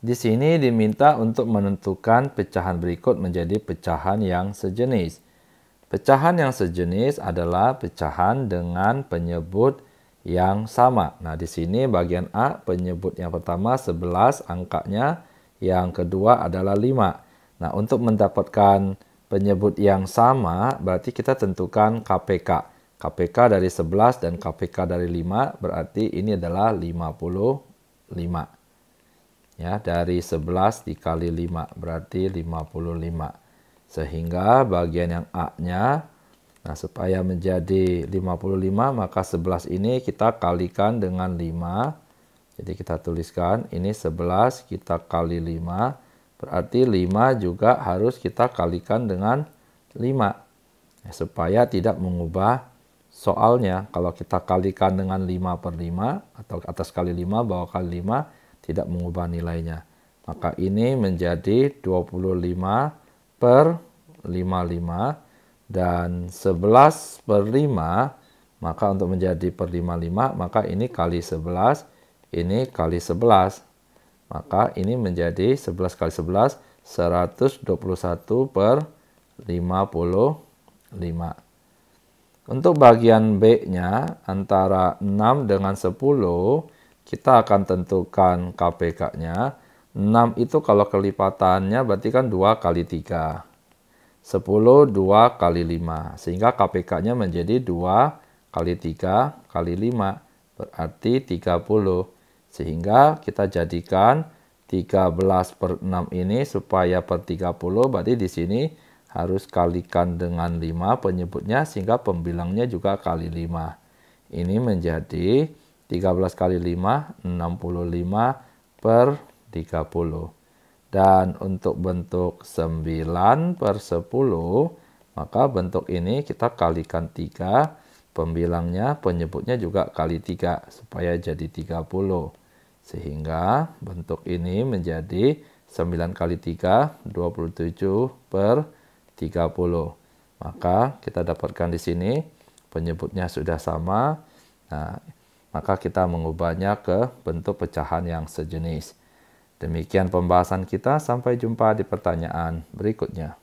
Di sini diminta untuk menentukan pecahan berikut menjadi pecahan yang sejenis. Pecahan yang sejenis adalah pecahan dengan penyebut yang sama. Nah, di sini bagian A penyebut yang pertama 11 angkanya, yang kedua adalah 5. Nah, untuk mendapatkan penyebut yang sama berarti kita tentukan KPK. KPK dari 11 dan KPK dari 5 berarti ini adalah 55 ya dari 11 dikali 5 berarti 55 sehingga bagian yang A-nya nah supaya menjadi 55 maka 11 ini kita kalikan dengan 5 jadi kita tuliskan ini 11 kita kali 5 berarti 5 juga harus kita kalikan dengan 5 ya, nah, supaya tidak mengubah soalnya kalau kita kalikan dengan 5 per 5 atau atas kali 5 bawah kali 5 tidak mengubah nilainya. Maka ini menjadi 25 per 55 dan 11 per 5 maka untuk menjadi per 55 maka ini kali 11 ini kali 11 maka ini menjadi 11 kali 11 121 per 55 untuk bagian B-nya antara 6 dengan 10 kita akan tentukan KPK-nya. 6 itu kalau kelipatannya berarti kan 2 kali 3. 10 2 kali 5. Sehingga KPK-nya menjadi 2 kali 3 kali 5. Berarti 30. Sehingga kita jadikan 13 per 6 ini supaya per 30 berarti di sini harus kalikan dengan 5 penyebutnya sehingga pembilangnya juga kali 5. Ini menjadi 13 kali 5, 65 per 30. Dan untuk bentuk 9 per 10, maka bentuk ini kita kalikan 3, pembilangnya, penyebutnya juga kali 3, supaya jadi 30. Sehingga bentuk ini menjadi 9 kali 3, 27 per 30. Maka kita dapatkan di sini penyebutnya sudah sama. Nah, maka kita mengubahnya ke bentuk pecahan yang sejenis. Demikian pembahasan kita, sampai jumpa di pertanyaan berikutnya.